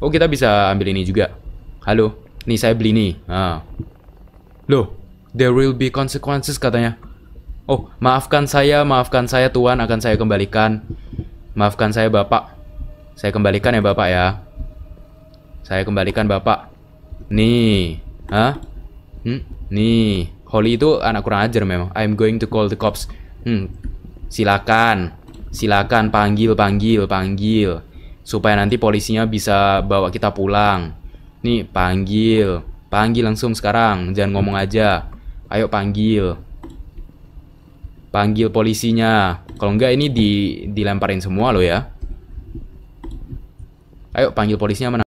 Oh kita bisa ambil ini juga. Halo, nih saya beli ini. Nah. Loh, there will be consequences katanya. Oh, maafkan saya, maafkan saya tuan akan saya kembalikan. Maafkan saya Bapak. Saya kembalikan ya Bapak ya. Saya kembalikan Bapak. Nih, ah, Hmm? Nih, Holly itu anak kurang ajar memang. I'm going to call the cops. Hmm. Silakan. Silakan panggil, panggil, panggil supaya nanti polisinya bisa bawa kita pulang. Nih, panggil. Panggil langsung sekarang, jangan ngomong aja. Ayo panggil. Panggil polisinya. Kalau enggak ini di dilemparin semua lo ya. Ayo panggil polisinya mana?